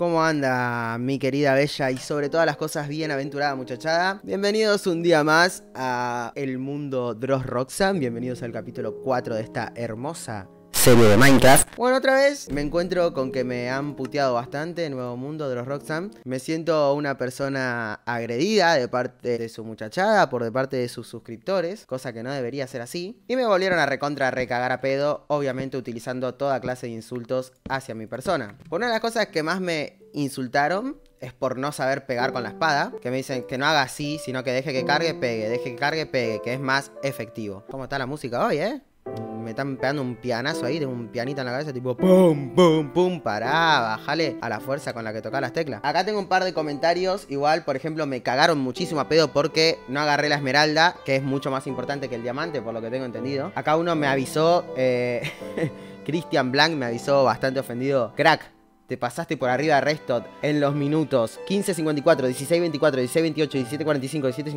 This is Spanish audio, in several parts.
¿Cómo anda mi querida bella y sobre todas las cosas bien aventurada muchachada? Bienvenidos un día más a El Mundo Dross Roxanne, bienvenidos al capítulo 4 de esta hermosa serie de Minecraft. Bueno, otra vez me encuentro con que me han puteado bastante en nuevo mundo de los Roxanne. Me siento una persona agredida de parte de su muchachada, por de parte de sus suscriptores, cosa que no debería ser así. Y me volvieron a recontra recagar a pedo, obviamente utilizando toda clase de insultos hacia mi persona. Por una de las cosas que más me insultaron es por no saber pegar con la espada. Que me dicen que no haga así, sino que deje que cargue, pegue, deje que cargue, pegue, que es más efectivo. ¿Cómo está la música hoy, eh? me están pegando un pianazo ahí, tengo un pianito en la cabeza, tipo pum, pum, pum, pará, Bájale a la fuerza con la que toca las teclas. Acá tengo un par de comentarios, igual, por ejemplo, me cagaron muchísimo a pedo porque no agarré la esmeralda, que es mucho más importante que el diamante, por lo que tengo entendido. Acá uno me avisó, eh, Christian Blanc me avisó bastante ofendido, crack, te pasaste por arriba de en los minutos 15.54, 16.24, 16.28, 17.45, 17.53,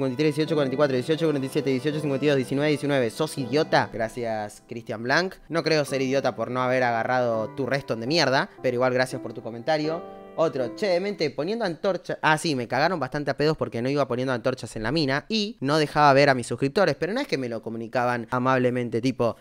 18.44, 18.47, 18.52, 19.19. ¿Sos idiota? Gracias, Christian Blank. No creo ser idiota por no haber agarrado tu Reston de mierda, pero igual gracias por tu comentario. Otro, che, poniendo antorchas. Ah, sí, me cagaron bastante a pedos porque no iba poniendo antorchas en la mina y no dejaba ver a mis suscriptores, pero no es que me lo comunicaban amablemente, tipo,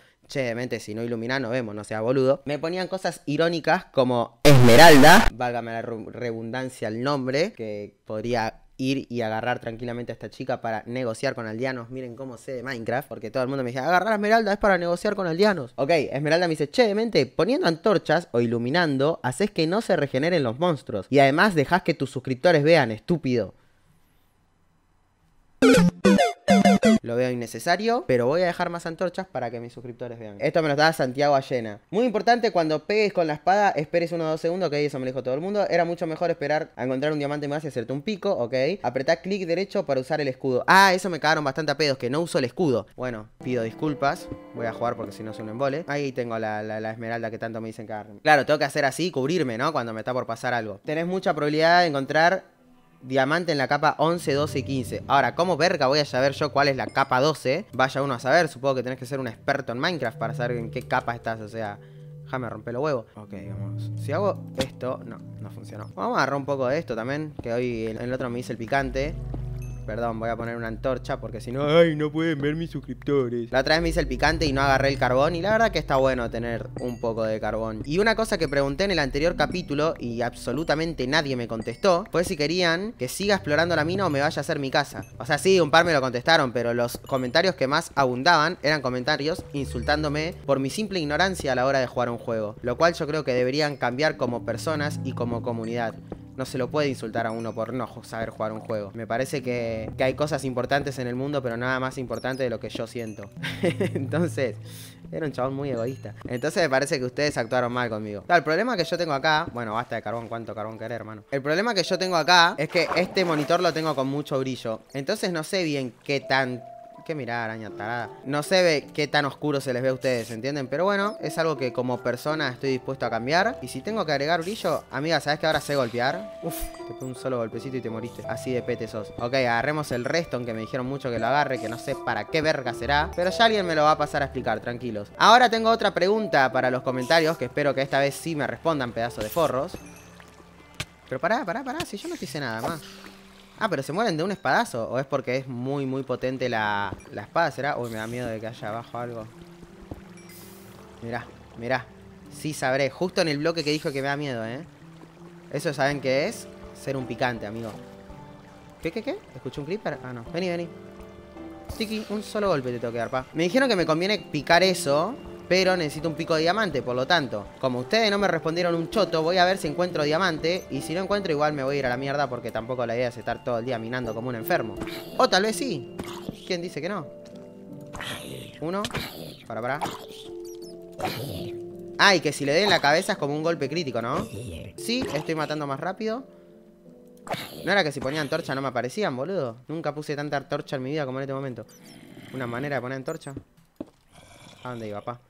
che, si no ilumina no vemos, no sea boludo. Me ponían cosas irónicas como Esmeralda, válgame la redundancia el nombre, que podría ir y agarrar tranquilamente a esta chica para negociar con aldeanos. Miren cómo sé de Minecraft, porque todo el mundo me dice, agarrar a Esmeralda es para negociar con aldeanos. Ok, Esmeralda me dice, che, poniendo antorchas o iluminando, haces que no se regeneren los monstruos. Y además dejas que tus suscriptores vean, estúpido. Lo veo innecesario, pero voy a dejar más antorchas para que mis suscriptores vean. Esto me lo da Santiago Allena. Muy importante, cuando pegues con la espada, esperes o dos segundos, ok, eso me lo dijo todo el mundo. Era mucho mejor esperar a encontrar un diamante más y hacerte un pico, ok. Apretá clic derecho para usar el escudo. Ah, eso me cagaron bastante a pedos, que no uso el escudo. Bueno, pido disculpas. Voy a jugar porque si no es un embole. Ahí tengo la, la, la esmeralda que tanto me dicen cagarme. Claro, tengo que hacer así, cubrirme, ¿no? Cuando me está por pasar algo. Tenés mucha probabilidad de encontrar diamante en la capa 11, 12 y 15. Ahora, ¿cómo verga voy a saber yo cuál es la capa 12? Vaya uno a saber, supongo que tenés que ser un experto en Minecraft para saber en qué capa estás, o sea... Déjame romper los huevos. Ok, digamos, Si hago esto... No, no funcionó. Vamos a agarrar un poco de esto también, que hoy en el otro me hice el picante. Perdón, voy a poner una antorcha porque si no, ay, no pueden ver mis suscriptores. La otra vez me hice el picante y no agarré el carbón y la verdad que está bueno tener un poco de carbón. Y una cosa que pregunté en el anterior capítulo y absolutamente nadie me contestó fue si querían que siga explorando la mina o me vaya a hacer mi casa. O sea, sí, un par me lo contestaron, pero los comentarios que más abundaban eran comentarios insultándome por mi simple ignorancia a la hora de jugar un juego, lo cual yo creo que deberían cambiar como personas y como comunidad. No se lo puede insultar a uno por no saber jugar un juego. Me parece que, hay cosas importantes en el mundo, pero nada más importante de lo que yo siento. Entonces, era un chabón muy egoísta. Entonces me parece que ustedes actuaron mal conmigo. el problema que yo tengo acá... Bueno, basta de carbón. ¿Cuánto carbón querer hermano? El problema que yo tengo acá es que este monitor lo tengo con mucho brillo. Entonces no sé bien qué tanto que mirar, araña tarada. No se ve qué tan oscuro se les ve a ustedes, ¿entienden? Pero bueno, es algo que como persona estoy dispuesto a cambiar. Y si tengo que agregar brillo, amiga, ¿sabes que ahora sé golpear? Uf, te puse un solo golpecito y te moriste. Así de pete sos. Ok, agarremos el resto, aunque me dijeron mucho que lo agarre, que no sé para qué verga será. Pero ya alguien me lo va a pasar a explicar, tranquilos. Ahora tengo otra pregunta para los comentarios, que espero que esta vez sí me respondan, pedazo de forros. Pero pará, pará, pará, si yo no te hice nada más. Ah, pero se mueren de un espadazo. ¿O es porque es muy, muy potente la, la espada? ¿Será? Uy, me da miedo de que haya abajo algo. Mirá, mirá. Sí sabré. Justo en el bloque que dijo que me da miedo, ¿eh? Eso saben que es ser un picante, amigo. ¿Qué, qué, qué? ¿Escuché un creeper? Ah, no. Vení, vení. Tiki, un solo golpe te tengo que dar, pa. Me dijeron que me conviene picar eso pero necesito un pico de diamante, por lo tanto, como ustedes no me respondieron un choto, voy a ver si encuentro diamante y si no encuentro igual me voy a ir a la mierda porque tampoco la idea es estar todo el día minando como un enfermo. O tal vez sí. ¿Quién dice que no? Uno. Para, para. Ay, que si le den la cabeza es como un golpe crítico, ¿no? Sí, estoy matando más rápido. No era que si ponía antorcha no me aparecían, boludo. Nunca puse tanta antorcha en mi vida como en este momento. Una manera de poner antorcha. ¿A dónde iba, papá?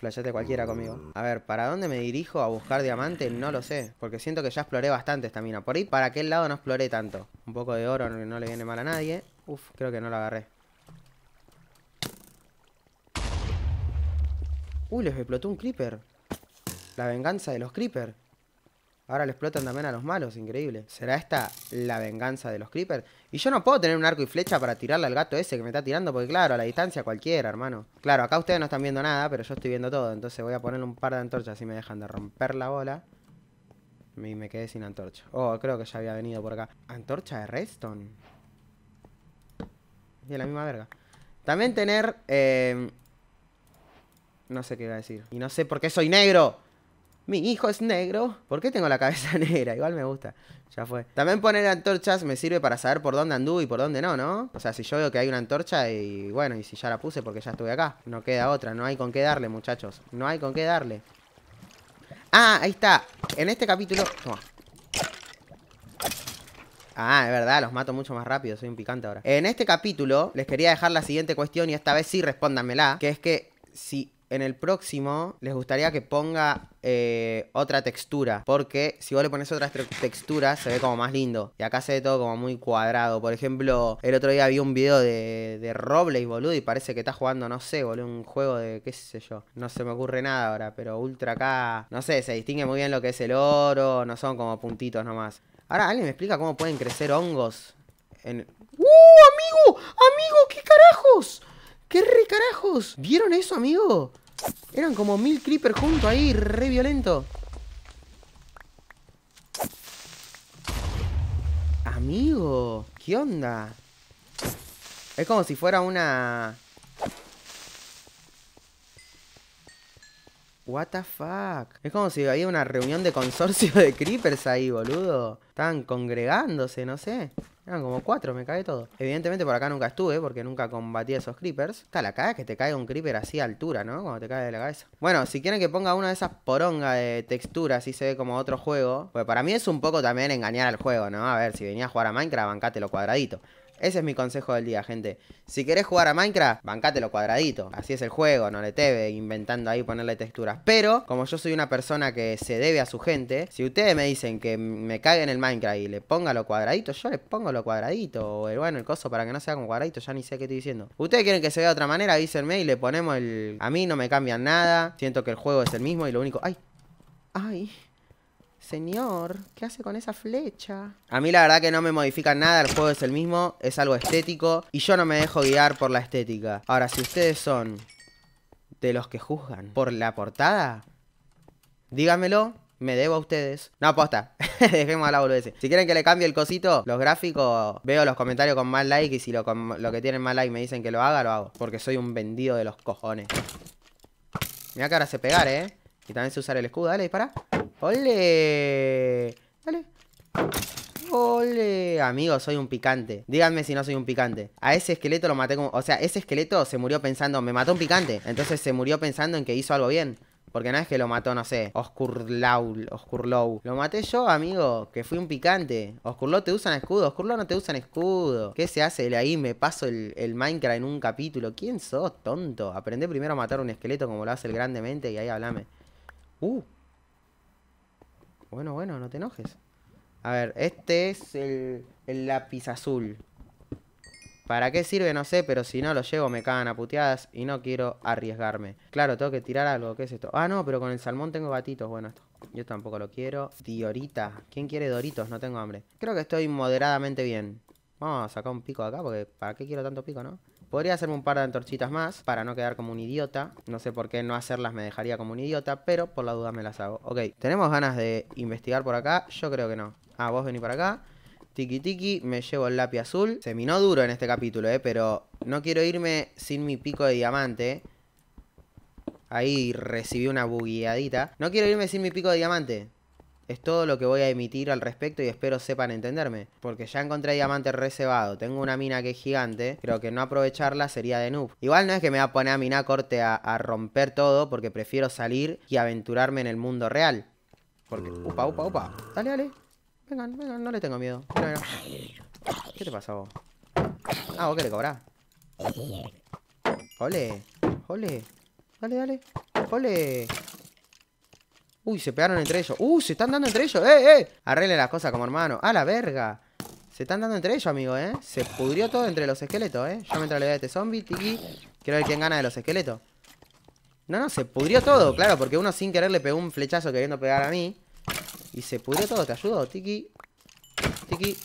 Flashate cualquiera conmigo. A ver, ¿para dónde me dirijo a buscar diamante? No lo sé. Porque siento que ya exploré bastante esta mina. Por ahí, para aquel lado no exploré tanto. Un poco de oro no le viene mal a nadie. Uf, creo que no lo agarré. Uy, les explotó un creeper. La venganza de los creeper. Ahora le explotan también a los malos, increíble. ¿Será esta la venganza de los creepers? Y yo no puedo tener un arco y flecha para tirarle al gato ese que me está tirando, porque claro, a la distancia cualquiera, hermano. Claro, acá ustedes no están viendo nada, pero yo estoy viendo todo, entonces voy a poner un par de antorchas y me dejan de romper la bola. Y me quedé sin antorcha. Oh, creo que ya había venido por acá. ¿Antorcha de redstone? De la misma verga. También tener... Eh, no sé qué iba a decir. Y no sé por qué soy negro. Mi hijo es negro. ¿Por qué tengo la cabeza negra? Igual me gusta. Ya fue. También poner antorchas me sirve para saber por dónde anduve y por dónde no, ¿no? O sea, si yo veo que hay una antorcha y bueno, y si ya la puse porque ya estuve acá. No queda otra, no hay con qué darle, muchachos. No hay con qué darle. Ah, ahí está. En este capítulo... Toma. Ah, es verdad, los mato mucho más rápido, soy un picante ahora. En este capítulo les quería dejar la siguiente cuestión y esta vez sí respóndanmela, que es que si en el próximo les gustaría que ponga eh, otra textura. Porque si vos le pones otra textura se ve como más lindo. Y acá se ve todo como muy cuadrado. Por ejemplo, el otro día vi un video de, de Robles, boludo. Y parece que está jugando, no sé, boludo, un juego de qué sé yo. No se me ocurre nada ahora. Pero Ultra acá... no sé, se distingue muy bien lo que es el oro. No son como puntitos nomás. Ahora, ¿alguien me explica cómo pueden crecer hongos? En... ¡Uh, amigo! ¿Vieron eso, amigo? Eran como mil creepers juntos ahí, re violento. Amigo, ¿qué onda? Es como si fuera una... What the fuck? Es como si había una reunión de consorcio de creepers ahí, boludo. Estaban congregándose, no sé. Eran como cuatro, me cae todo. Evidentemente por acá nunca estuve, porque nunca combatí a esos creepers. Está la cara que te cae un creeper así a altura, ¿no? Cuando te cae de la cabeza. Bueno, si quieren que ponga una de esas porongas de texturas y se ve como otro juego. Pues para mí es un poco también engañar al juego, ¿no? A ver, si venía a jugar a Minecraft, bancate lo cuadradito. Ese es mi consejo del día, gente. Si querés jugar a Minecraft, lo cuadradito. Así es el juego, no le te inventando ahí ponerle texturas. Pero, como yo soy una persona que se debe a su gente, si ustedes me dicen que me caiga en el Minecraft y le ponga lo cuadradito, yo le pongo lo cuadradito. O el bueno, el coso para que no sea como cuadradito, ya ni sé qué estoy diciendo. Ustedes quieren que se vea de otra manera, avísenme y le ponemos el. A mí no me cambian nada. Siento que el juego es el mismo y lo único. ¡Ay! ¡Ay! Señor, ¿qué hace con esa flecha? A mí la verdad que no me modifica nada, el juego es el mismo, es algo estético y yo no me dejo guiar por la estética. Ahora, si ustedes son de los que juzgan por la portada, díganmelo me debo a ustedes. No, aposta. Dejemos a la boludez. Si quieren que le cambie el cosito, los gráficos, veo los comentarios con más like. Y si lo, que tienen más like me dicen que lo haga, lo hago. Porque soy un vendido de los cojones. Mira que ahora se pegar, ¿eh? Y también se usar el escudo. Dale, dispara. ¡Ole! Dale. ¡Ole! Amigo, soy un picante. Díganme si no soy un picante. A ese esqueleto lo maté como... O sea, ese esqueleto se murió pensando... Me mató un picante. Entonces se murió pensando en que hizo algo bien. Porque no es que lo mató, no sé, Oscurlau, Oscurlow. Lo maté yo, amigo, que fui un picante. Oscurlow te usan escudo, Oscurlow no te usan escudo. ¿Qué se hace? Ahí me paso el, el, Minecraft en un capítulo. ¿Quién sos, tonto? Aprende primero a matar un esqueleto como lo hace el grandemente y ahí hablame. Uh, bueno, bueno, no te enojes. A ver, este es el, lápiz azul. ¿Para qué sirve? No sé, pero si no lo llevo me cagan a puteadas y no quiero arriesgarme. Claro, tengo que tirar algo. ¿Qué es esto? Ah, no, pero con el salmón tengo gatitos. Bueno, esto. Yo tampoco lo quiero. Diorita. ¿Quién quiere doritos? No tengo hambre. Creo que estoy moderadamente bien. Vamos a sacar un pico de acá porque ¿para qué quiero tanto pico, no? Podría hacerme un par de antorchitas más para no quedar como un idiota. No sé por qué no hacerlas me dejaría como un idiota, pero por la duda me las hago. Ok, ¿tenemos ganas de investigar por acá? Yo creo que no. Ah, vos venís para acá. Tiki tiki, me llevo el lápiz azul. Se minó duro en este capítulo, ¿eh? Pero no quiero irme sin mi pico de diamante. Ahí recibí una bugueadita. No quiero irme sin mi pico de diamante. Es todo lo que voy a emitir al respecto y espero sepan entenderme. Porque ya encontré diamante reservado, tengo una mina que es gigante, creo que no aprovecharla sería de noob. Igual no es que me va a poner a mina corte a, romper todo porque prefiero salir y aventurarme en el mundo real. Porque... Upa, upa, upa. Dale, dale. Vengan, vengan, no le tengo miedo. ¿Qué te pasa vos? Ah, vos querés cobrar. Ole, ole. Dale, dale. Ole. Uy, se pegaron entre ellos. Uy, uh, se están dando entre ellos. ¡Eh, eh! Arregle las cosas como hermano. ¡A la verga! Se están dando entre ellos, amigo, ¿eh? Se pudrió todo entre los esqueletos, ¿eh? Yo me entré a de este zombie, tiki. Quiero ver quién gana de los esqueletos. No, no, se pudrió todo, claro, porque uno sin querer le pegó un flechazo queriendo pegar a mí. Y se pudrió todo, te ayudo, tiki. Tiki,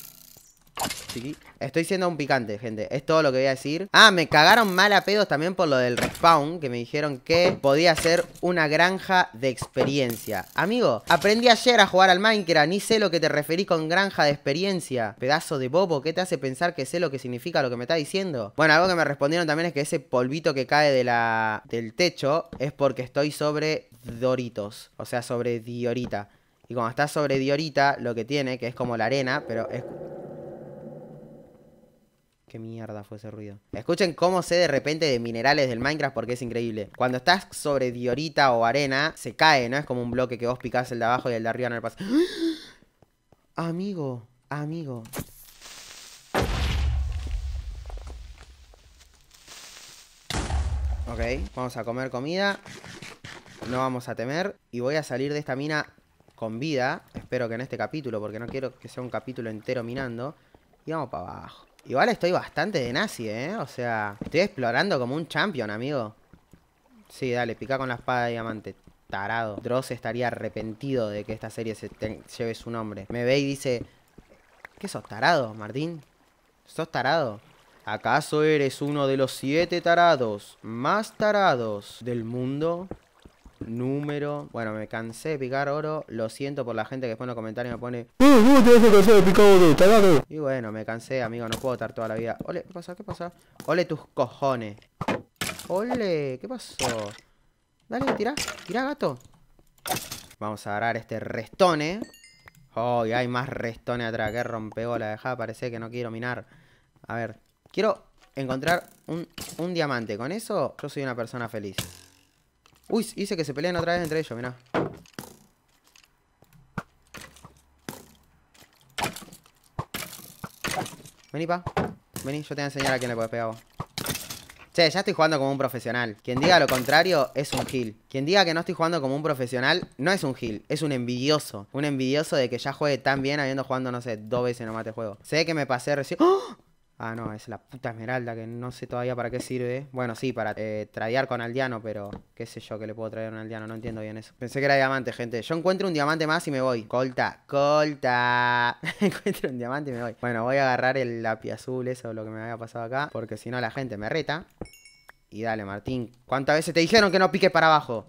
Estoy siendo un picante, gente. Es todo lo que voy a decir. Ah, me cagaron mal a pedos también por lo del respawn. Que me dijeron que podía ser una granja de experiencia. Amigo, aprendí ayer a jugar al Minecraft. Ni sé lo que te referí con granja de experiencia. Pedazo de bobo, ¿qué te hace pensar que sé lo que significa lo que me está diciendo? Bueno, algo que me respondieron también es que ese polvito que cae de la... del techo es porque estoy sobre Doritos. O sea, sobre Diorita. Y cuando está sobre Diorita, lo que tiene, que es como la arena, pero es qué mierda fue ese ruido. Escuchen cómo sé de repente de minerales del Minecraft porque es increíble. Cuando estás sobre diorita o arena, se cae, ¿no? Es como un bloque que vos picás el de abajo y el de arriba no le pasa. Amigo, amigo. Ok, vamos a comer comida. No vamos a temer. Y voy a salir de esta mina con vida. Espero que en este capítulo, porque no quiero que sea un capítulo entero minando. Y vamos para abajo. Igual estoy bastante de nazi, ¿eh? O sea, estoy explorando como un champion, amigo. Sí, dale, pica con la espada de diamante. Tarado. Dross estaría arrepentido de que esta serie se lleve su nombre. Me ve y dice... ¿Qué sos tarado, Martín? ¿Sos tarado? ¿Acaso eres uno de los siete tarados más tarados del mundo? número. Bueno, me cansé de picar oro. Lo siento por la gente que pone comentarios y me pone. Uh, uh, y bueno, me cansé, amigo. No puedo estar toda la vida. Ole, ¿qué pasó ¿Qué pasó Ole tus cojones. Ole, ¿qué pasó? Dale, tira, tira, gato. Vamos a agarrar este restone. Oh, y hay más restones atrás. Que la Deja, parece que no quiero minar. A ver, quiero encontrar un, un diamante. Con eso, yo soy una persona feliz. Uy, hice que se peleen otra vez entre ellos, mirá. Vení, pa. Vení, yo te voy a enseñar a quién le puedo pegar Che, ya estoy jugando como un profesional. Quien diga lo contrario es un gil. Quien diga que no estoy jugando como un profesional no es un gil, es un envidioso. Un envidioso de que ya juegue tan bien habiendo jugando, no sé, dos veces nomás de este juego. Sé que me pasé recién. ¡Oh! Ah, no, es la puta esmeralda que no sé todavía para qué sirve. Bueno, sí, para eh, tradear con aldeano, pero qué sé yo que le puedo traer a un aldeano, no entiendo bien eso. Pensé que era diamante, gente. Yo encuentro un diamante más y me voy. Colta, colta. encuentro un diamante y me voy. Bueno, voy a agarrar el lápiz azul, eso lo que me había pasado acá, porque si no la gente me reta. Y dale, Martín. ¿Cuántas veces te dijeron que no piques para abajo?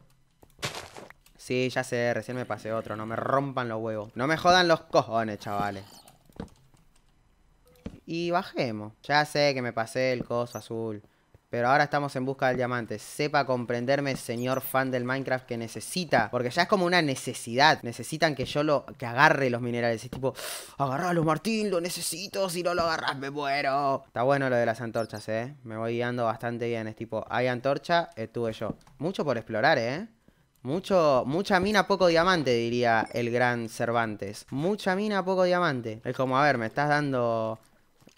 Sí, ya sé, recién me pasé otro. No me rompan los huevos. No me jodan los cojones, chavales y bajemos. Ya sé que me pasé el coso azul. Pero ahora estamos en busca del diamante. Sepa comprenderme, señor fan del Minecraft, que necesita. Porque ya es como una necesidad. Necesitan que yo lo. que agarre los minerales. Es tipo, agarralo, Martín, lo necesito. Si no lo agarras, me muero. Está bueno lo de las antorchas, eh. Me voy guiando bastante bien. Es tipo, hay antorcha, estuve yo. Mucho por explorar, eh. Mucho, mucha mina, poco diamante, diría el gran Cervantes. Mucha mina, poco diamante. Es como, a ver, me estás dando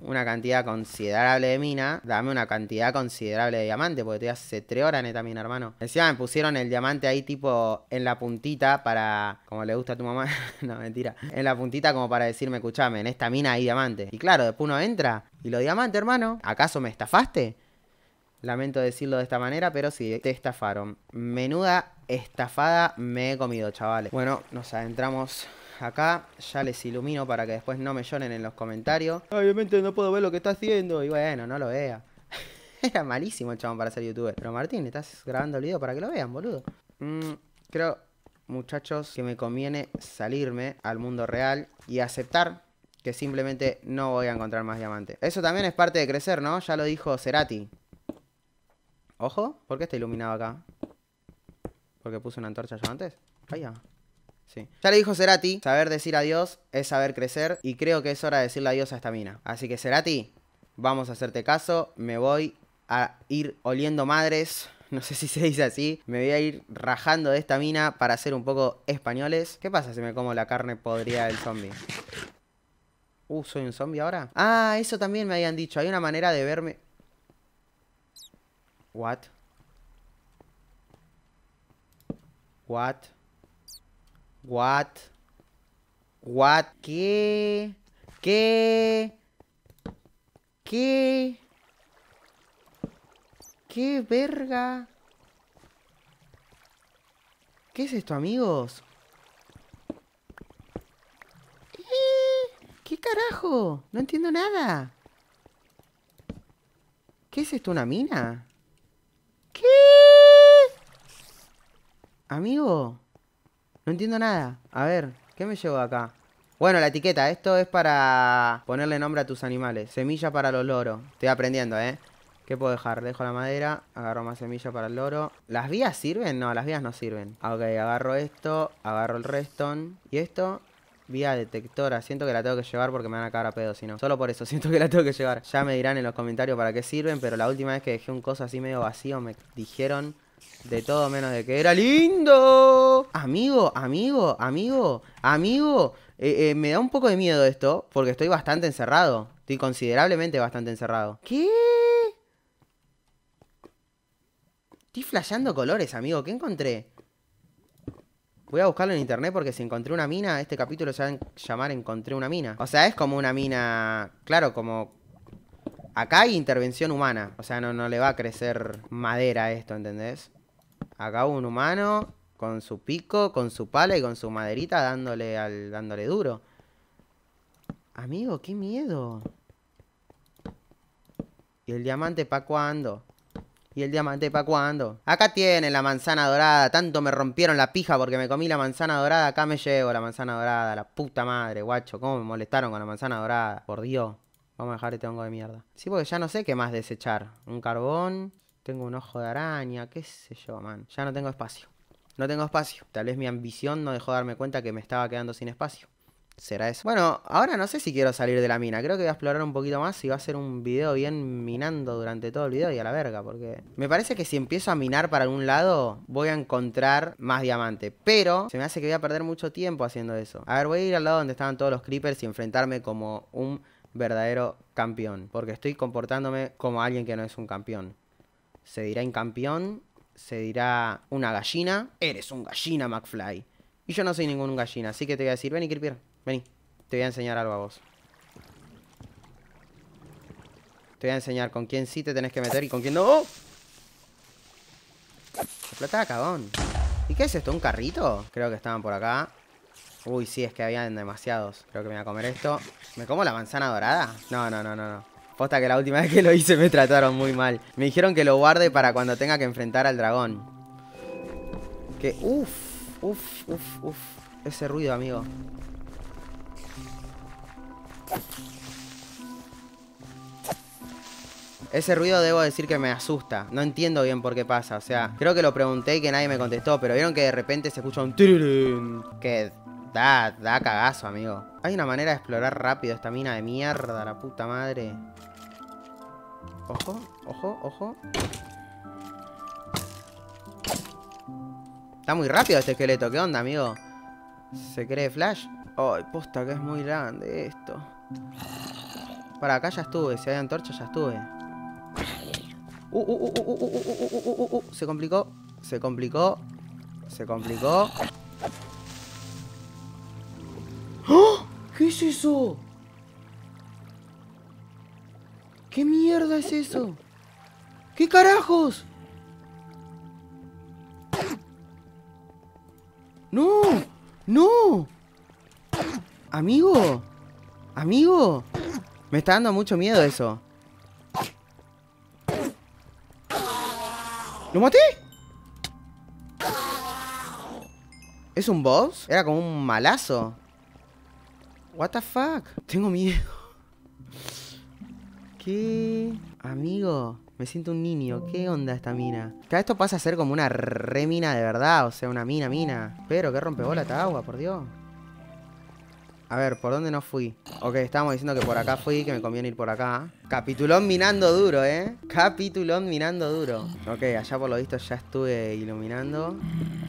una cantidad considerable de mina, dame una cantidad considerable de diamante, porque estoy hace tres horas neta mina, hermano. Encima me pusieron el diamante ahí tipo en la puntita para, como le gusta a tu mamá, no, mentira, en la puntita como para decirme, escuchame, en esta mina hay diamante. Y claro, después uno entra y lo diamante, hermano, ¿acaso me estafaste? Lamento decirlo de esta manera, pero sí, te estafaron. Menuda estafada me he comido, chavales. Bueno, nos adentramos acá. Ya les ilumino para que después no me lloren en los comentarios. Obviamente no puedo ver lo que está haciendo. Y bueno, no lo vea. Era malísimo el chabón para ser youtuber. Pero Martín, estás grabando el video para que lo vean, boludo. Mm, creo, muchachos, que me conviene salirme al mundo real y aceptar que simplemente no voy a encontrar más diamante. Eso también es parte de crecer, ¿no? Ya lo dijo Cerati. Ojo, ¿por qué está iluminado acá? ¿Porque puse una antorcha yo antes? Vaya. Ya le dijo Cerati, saber decir adiós es saber crecer y creo que es hora de decirle adiós a esta mina. Así que Cerati, vamos a hacerte caso, me voy a ir oliendo madres. No sé si se dice así. Me voy a ir rajando de esta mina para ser un poco españoles. ¿Qué pasa si me como la carne podrida del zombie? Uh, ¿soy un zombie ahora? Ah, eso también me habían dicho. Hay una manera de verme... What? What? What? What? ¿Qué? ¿Qué? ¿Qué? ¿Qué verga? ¿Qué es esto, amigos? ¿Qué carajo? No entiendo nada. ¿Qué es esto, una mina? ¿Qué? Amigo. No entiendo nada. A ver, ¿qué me llevo acá? Bueno, la etiqueta. Esto es para ponerle nombre a tus animales. Semilla para los loros. Estoy aprendiendo, ¿eh? ¿Qué puedo dejar? Dejo la madera, agarro más semilla para el loro. ¿Las vías sirven? No, las vías no sirven. Ah, ok, agarro esto, agarro el restón. ¿Y esto? Vía detectora, siento que la tengo que llevar porque me van a cagar a pedo, si no. Solo por eso, siento que la tengo que llevar. Ya me dirán en los comentarios para qué sirven, pero la última vez que dejé un coso así medio vacío me dijeron de todo menos de que era lindo. Amigo, amigo, amigo, amigo. Eh, eh, me da un poco de miedo esto, porque estoy bastante encerrado. Estoy considerablemente bastante encerrado. ¿Qué? Estoy flasheando colores, amigo. ¿Qué encontré? Voy a buscarlo en internet porque si encontré una mina, este capítulo se va a llamar Encontré una mina. O sea, es como una mina, claro, como Acá hay intervención humana. O sea, no, no le va a crecer madera esto, ¿entendés? Acá un humano con su pico, con su pala y con su maderita dándole, al, dándole duro. Amigo, qué miedo. ¿Y el diamante para cuándo? ¿Y el diamante para cuándo? Acá tienen la manzana dorada. Tanto me rompieron la pija porque me comí la manzana dorada. Acá me llevo la manzana dorada. La puta madre, guacho. ¿Cómo me molestaron con la manzana dorada? Por Dios. Vamos a dejar este hongo de mierda. Sí, porque ya no sé qué más desechar. Un carbón, tengo un ojo de araña, qué sé yo, man. Ya no tengo espacio. No tengo espacio. Tal vez mi ambición no dejó darme cuenta que me estaba quedando sin espacio. ¿Será eso? Bueno, ahora no sé si quiero salir de la mina. Creo que voy a explorar un poquito más y va a ser un video bien minando durante todo el video y a la verga, porque... Me parece que si empiezo a minar para algún lado, voy a encontrar más diamante. Pero se me hace que voy a perder mucho tiempo haciendo eso. A ver, voy a ir al lado donde estaban todos los creepers y enfrentarme como un verdadero campeón, porque estoy comportándome como alguien que no es un campeón. Se dirá campeón se dirá una gallina, eres un gallina, McFly. Y yo no soy ningún gallina, así que te voy a decir, vení, Kirpier, vení, te voy a enseñar algo a vos. Te voy a enseñar con quién sí te tenés que meter y con quién no. ¡Oh! cabón. ¿Y qué es esto? ¿Un carrito? Creo que estaban por acá. Uy, sí, es que habían demasiados. Creo que me voy a comer esto. ¿Me como la manzana dorada? No, no, no, no, no. Posta que la última vez que lo hice me trataron muy mal. Me dijeron que lo guarde para cuando tenga que enfrentar al dragón. Que... Uf, uf, uf, uf. Ese ruido, amigo. Ese ruido debo decir que me asusta. No entiendo bien por qué pasa. O sea, creo que lo pregunté y que nadie me contestó. Pero vieron que de repente se escucha un... Que Da, da cagazo, amigo. Hay una manera de explorar rápido esta mina de mierda, la puta madre. Ojo, ojo, ojo. Está muy rápido este esqueleto, ¿qué onda, amigo? ¿Se cree Flash? Ay, puta posta que es muy grande esto. Para acá ya estuve, si hay antorcha ya estuve. Uh, uh, uh, se complicó, se complicó, se complicó. es eso? ¿Qué mierda es eso? ¿Qué carajos? ¡No! ¡No! Amigo, amigo, me está dando mucho miedo eso. ¿Lo maté? ¿Es un boss? Era como un malazo. What the fuck? Tengo miedo. ¿Qué? Amigo, me siento un niño. ¿Qué onda esta mina? Cada esto pasa a ser como una re mina de verdad. O sea, una mina, mina. Pero qué bola esta agua, por Dios. A ver, ¿por dónde no fui? Ok, estábamos diciendo que por acá fui, que me conviene ir por acá. Capitulón minando duro, ¿eh? Capitulón minando duro. Ok, allá por lo visto ya estuve iluminando.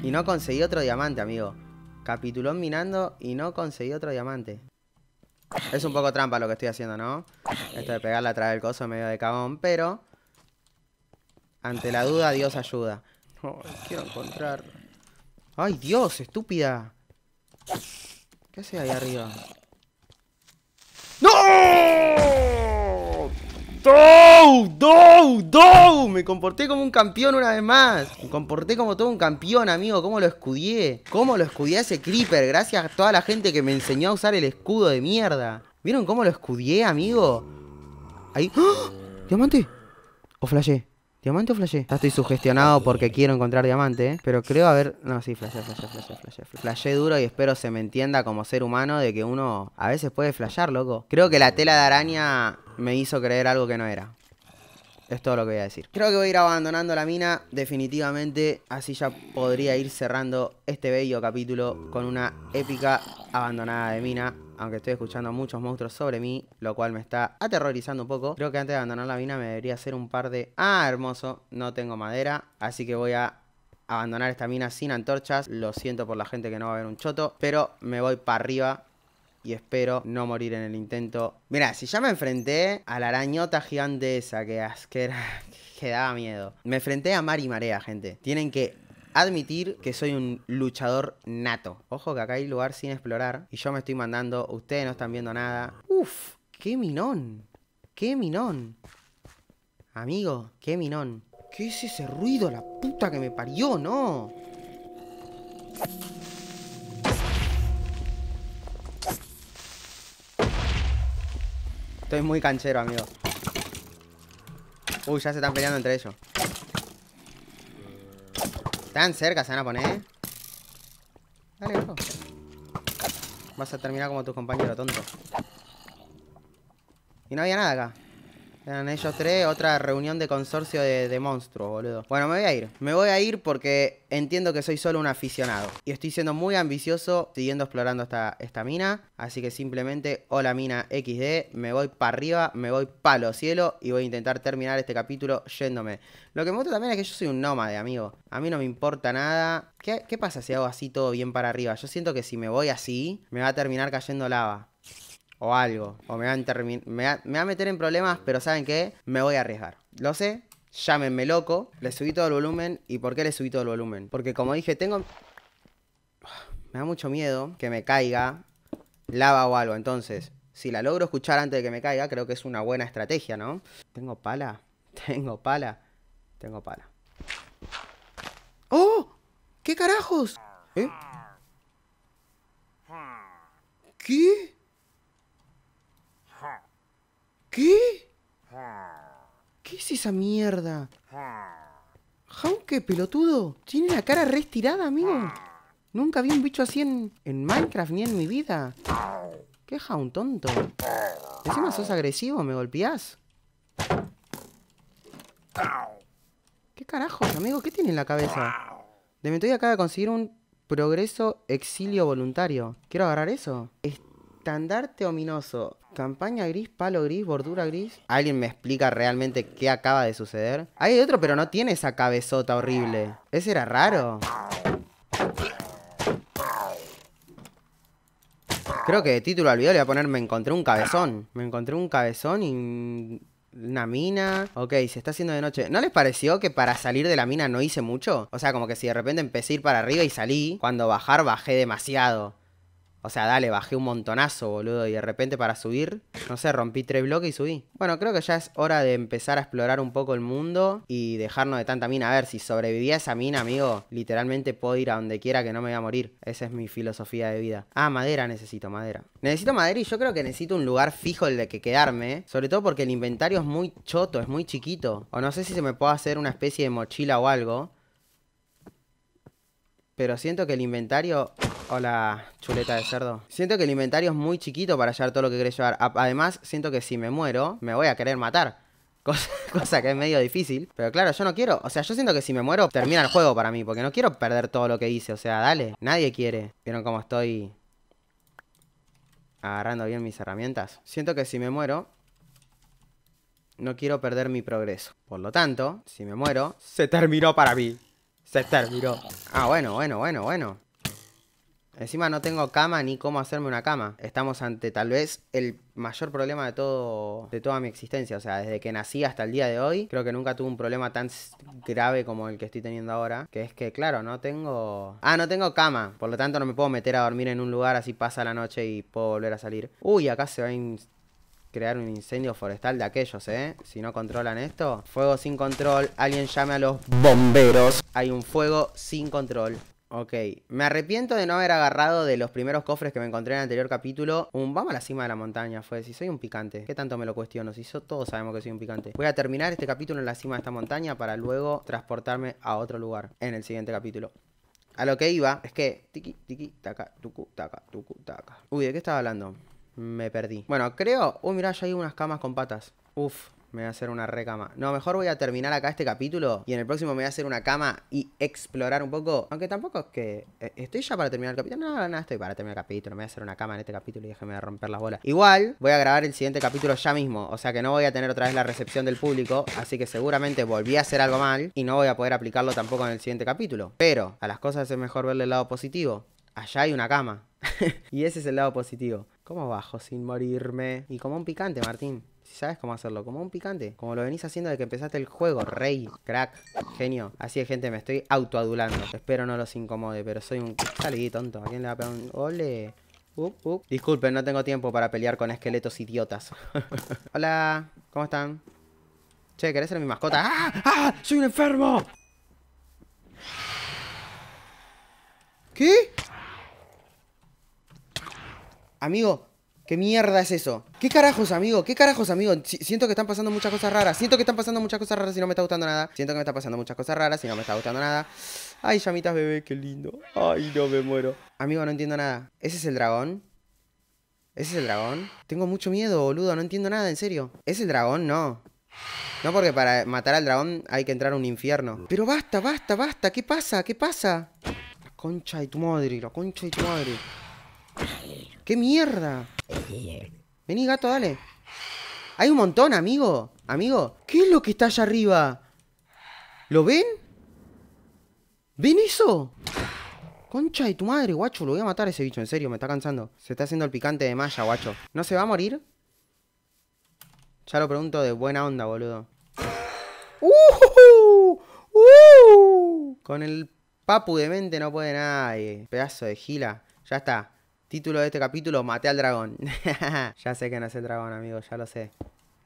Y no conseguí otro diamante, amigo. Capitulón minando y no conseguí otro diamante. Es un poco trampa lo que estoy haciendo, ¿no? Esto de pegarla atrás del coso medio de cagón, pero... Ante la duda, Dios ayuda. Oh, quiero encontrar... ¡Ay, Dios, estúpida! ¿Qué hace ahí arriba? ¡No! ¡Dou! ¡Dou! ¡Dou! Me comporté como un campeón una vez más. Me comporté como todo un campeón, amigo. ¿Cómo lo escudié? ¿Cómo lo escudié a ese creeper? Gracias a toda la gente que me enseñó a usar el escudo de mierda. ¿Vieron cómo lo escudié, amigo? Ahí. ¡Ah! ¿Diamante? ¿O flashé? ¿Diamante o flashé? Ya estoy sugestionado porque quiero encontrar diamante, ¿eh? Pero creo haber... No, sí, flashé, flashé, flashé, flashé. Flashé duro y espero se me entienda como ser humano de que uno a veces puede flashear, loco. Creo que la tela de araña me hizo creer algo que no era. Es todo lo que voy a decir. Creo que voy a ir abandonando la mina definitivamente. Así ya podría ir cerrando este bello capítulo con una épica abandonada de mina. Aunque estoy escuchando muchos monstruos sobre mí, lo cual me está aterrorizando un poco. Creo que antes de abandonar la mina me debería hacer un par de... Ah, hermoso, no tengo madera, así que voy a abandonar esta mina sin antorchas. Lo siento por la gente que no va a ver un choto, pero me voy para arriba y espero no morir en el intento. Mira, si ya me enfrenté a la arañota gigante esa que, que, que daba miedo. Me enfrenté a mar y marea, gente. Tienen que admitir que soy un luchador nato. Ojo que acá hay lugar sin explorar y yo me estoy mandando, ustedes no están viendo nada. Uf, qué minón. Qué minón. Amigo, qué minón. ¿Qué es ese ruido? La puta que me parió, ¿no? Estoy muy canchero, amigo Uy, ya se están peleando entre ellos Están cerca se van a poner ¿eh? Dale, hijo Vas a terminar como tu compañero tonto Y no había nada acá eran ellos tres, otra reunión de consorcio de, monstruos, boludo. Bueno, me voy a ir. Me voy a ir porque entiendo que soy solo un aficionado. Y estoy siendo muy ambicioso siguiendo explorando esta, esta mina. Así que simplemente, hola mina XD, me voy para arriba, me voy los cielos y voy a intentar terminar este capítulo yéndome. Lo que me gusta también es que yo soy un nómade, amigo. A mí no me importa nada. ¿Qué, qué pasa si hago así todo bien para arriba? Yo siento que si me voy así, me va a terminar cayendo lava o algo. O me van, va a meter en problemas, pero ¿saben qué? Me voy a arriesgar. Lo sé, llámenme loco. Le subí todo el volumen. ¿Y por qué le subí todo el volumen? Porque como dije, tengo... Me da mucho miedo que me caiga lava o algo. Entonces, si la logro escuchar antes de que me caiga, creo que es una buena estrategia, ¿no? ¿Tengo pala? ¿Tengo pala? Tengo pala. ¡Oh! ¿Qué carajos? ¿Eh? ¿Qué? ¿Qué? ¿Qué es esa mierda? ¿Jaun qué, pelotudo? Tiene la cara re estirada, amigo. Nunca vi un bicho así en, Minecraft ni en mi vida. ¿Qué Jaun, tonto? Encima sos agresivo, me golpeás. ¿Qué carajos, amigo? ¿Qué tiene en la cabeza? De Demetroid acaba de conseguir un progreso exilio voluntario. Quiero agarrar eso. Estandarte ominoso. Campaña gris, palo gris, bordura gris. ¿Alguien me explica realmente qué acaba de suceder? Hay otro, pero no tiene esa cabezota horrible. Ese era raro. Creo que título al video le voy a poner Me encontré un cabezón. Me encontré un cabezón y una mina. Ok, se está haciendo de noche. ¿No les pareció que para salir de la mina no hice mucho? O sea, como que si de repente empecé a ir para arriba y salí, cuando bajar bajé demasiado. O sea, dale, bajé un montonazo, boludo, y de repente para subir, no sé, rompí tres bloques y subí. Bueno, creo que ya es hora de empezar a explorar un poco el mundo y dejarnos de tanta mina. A ver, si sobrevivía esa mina, amigo, literalmente puedo ir a donde quiera que no me voy a morir. Esa es mi filosofía de vida. Ah, madera necesito, madera. Necesito madera y yo creo que necesito un lugar fijo el de que quedarme, ¿eh? sobre todo porque el inventario es muy choto, es muy chiquito. O no sé si se me puede hacer una especie de mochila o algo pero siento que el inventario... Hola, chuleta de cerdo. Siento que el inventario es muy chiquito para llevar todo lo que querés llevar. Además, siento que si me muero, me voy a querer matar. Cosa, cosa, que es medio difícil. Pero claro, yo no quiero. O sea, yo siento que si me muero, termina el juego para mí. Porque no quiero perder todo lo que hice. O sea, dale. Nadie quiere. ¿Vieron cómo estoy agarrando bien mis herramientas? Siento que si me muero, no quiero perder mi progreso. Por lo tanto, si me muero, se terminó para mí. Se terminó. Ah, bueno, bueno, bueno, bueno. Encima no tengo cama ni cómo hacerme una cama. Estamos ante tal vez el mayor problema de todo de toda mi existencia, o sea, desde que nací hasta el día de hoy, creo que nunca tuve un problema tan grave como el que estoy teniendo ahora, que es que claro, no tengo Ah, no tengo cama, por lo tanto no me puedo meter a dormir en un lugar así pasa la noche y puedo volver a salir. Uy, acá se va a crear un incendio forestal de aquellos, ¿eh? Si no controlan esto. Fuego sin control. Alguien llame a los bomberos. Hay un fuego sin control. Ok, me arrepiento de no haber agarrado de los primeros cofres que me encontré en el anterior capítulo. Un vamos a la cima de la montaña, fue. Si soy un picante, ¿qué tanto me lo cuestiono? Si todos sabemos que soy un picante. Voy a terminar este capítulo en la cima de esta montaña para luego transportarme a otro lugar en el siguiente capítulo. A lo que iba es que. Tiki, tiki, taca, taca, taca. Uy, ¿de qué estaba hablando? Me perdí. Bueno, creo... Uy, mirá, ya hay unas camas con patas. Uf, me voy a hacer una recama. No, mejor voy a terminar acá este capítulo y en el próximo me voy a hacer una cama y explorar un poco. Aunque tampoco es que... Eh, ¿Estoy ya para terminar el capítulo? No, no, estoy para terminar el capítulo. Me voy a hacer una cama en este capítulo y déjeme romper las bolas. Igual, voy a grabar el siguiente capítulo ya mismo. O sea que no voy a tener otra vez la recepción del público. Así que seguramente volví a hacer algo mal y no voy a poder aplicarlo tampoco en el siguiente capítulo. Pero a las cosas es mejor verle el lado positivo. Allá hay una cama. y ese es el lado positivo. ¿Cómo bajo sin morirme? Y como un picante, Martín. Si sabes cómo hacerlo, como un picante. Como lo venís haciendo desde que empezaste el juego, rey, crack, genio. Así es, gente, me estoy autoadulando. Espero no los incomode, pero soy un... Salí, tonto. ¿A quién le va a pegar un... ¡Ole! Up up. Disculpen, no tengo tiempo para pelear con esqueletos idiotas. Hola, ¿cómo están? Che, ¿querés ser mi mascota? ¡Ah! ¡Ah! ¡Soy un enfermo! ¿Qué? Amigo, ¿qué mierda es eso? ¿Qué carajos, amigo? ¿Qué carajos, amigo? siento que están pasando muchas cosas raras. Siento que están pasando muchas cosas raras y no me está gustando nada. Siento que me está pasando muchas cosas raras y no me está gustando nada. Ay, llamitas bebé, qué lindo. Ay, no me muero. Amigo, no entiendo nada. ¿Ese es el dragón? ¿Ese es el dragón? Tengo mucho miedo, boludo. No entiendo nada, en serio. ¿Es el dragón? No. No, porque para matar al dragón hay que entrar a un infierno. Pero basta, basta, basta. ¿Qué pasa? ¿Qué pasa? La concha de tu madre, la concha de tu madre. ¡Qué mierda! Vení, gato, dale. Hay un montón, amigo. Amigo, ¿qué es lo que está allá arriba? ¿Lo ven? ¿Ven eso? Concha de tu madre, guacho. Lo voy a matar a ese bicho, en serio, me está cansando. Se está haciendo el picante de malla, guacho. ¿No se va a morir? Ya lo pregunto de buena onda, boludo. ¡Uh! ¡Uh! Con el papu de mente no puede nadie. Pedazo de gila. Ya está. Título de este capítulo, maté al dragón. ya sé que no es el dragón, amigos, ya lo sé.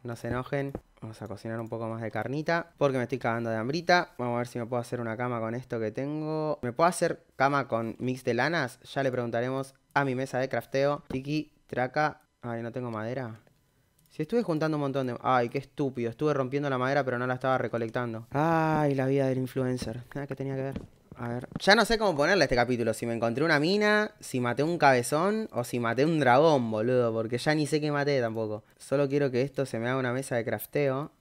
No se enojen. Vamos a cocinar un poco más de carnita. Porque me estoy cagando de hambrita. Vamos a ver si me puedo hacer una cama con esto que tengo. ¿Me puedo hacer cama con mix de lanas? Ya le preguntaremos a mi mesa de crafteo. Tiki, traca. Ay, no tengo madera. Si estuve juntando un montón de... Ay, qué estúpido. Estuve rompiendo la madera, pero no la estaba recolectando. Ay, la vida del influencer. Nada que tenía que ver. A ver. Ya no sé cómo ponerle este capítulo. Si me encontré una mina, si maté un cabezón o si maté un dragón, boludo. Porque ya ni sé qué maté tampoco. Solo quiero que esto se me haga una mesa de crafteo.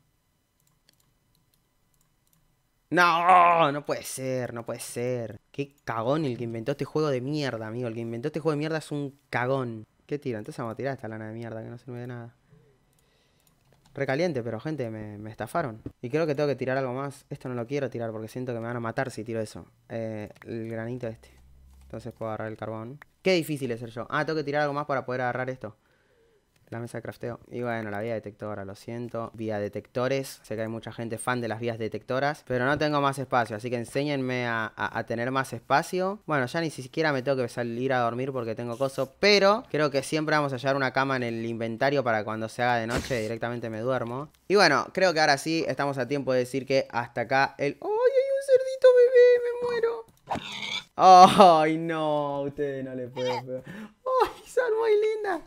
No, no puede ser, no puede ser. Qué cagón el que inventó este juego de mierda, amigo. El que inventó este juego de mierda es un cagón. ¿Qué tiro? Entonces vamos a tirar esta lana de mierda que no sirve de nada recaliente, pero gente, me, estafaron. Y creo que tengo que tirar algo más. Esto no lo quiero tirar porque siento que me van a matar si tiro eso. Eh, el granito este. Entonces puedo agarrar el carbón. Qué difícil es ser yo. Ah, tengo que tirar algo más para poder agarrar esto la mesa de crafteo. Y bueno, la vía detectora, lo siento. Vía detectores. Sé que hay mucha gente fan de las vías detectoras. Pero no tengo más espacio. Así que enséñenme a, tener más espacio. Bueno, ya ni siquiera me tengo que salir a dormir porque tengo coso. Pero creo que siempre vamos a hallar una cama en el inventario para cuando se haga de noche. Directamente me duermo. Y bueno, creo que ahora sí estamos a tiempo de decir que hasta acá el... ¡Ay, hay un cerdito bebé! ¡Me muero! ¡Ay, no! Ustedes no le pueden... ¡Ay, son muy lindas!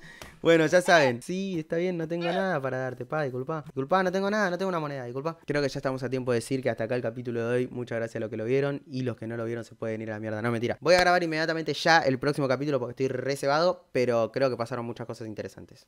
Bueno, ya saben. Sí, está bien, no tengo nada para darte, pa, Culpa. Culpa. no tengo nada, no tengo una moneda, disculpa. Creo que ya estamos a tiempo de decir que hasta acá el capítulo de hoy. Muchas gracias a los que lo vieron y los que no lo vieron se pueden ir a la mierda. No, mentira. Voy a grabar inmediatamente ya el próximo capítulo porque estoy reservado, pero creo que pasaron muchas cosas interesantes.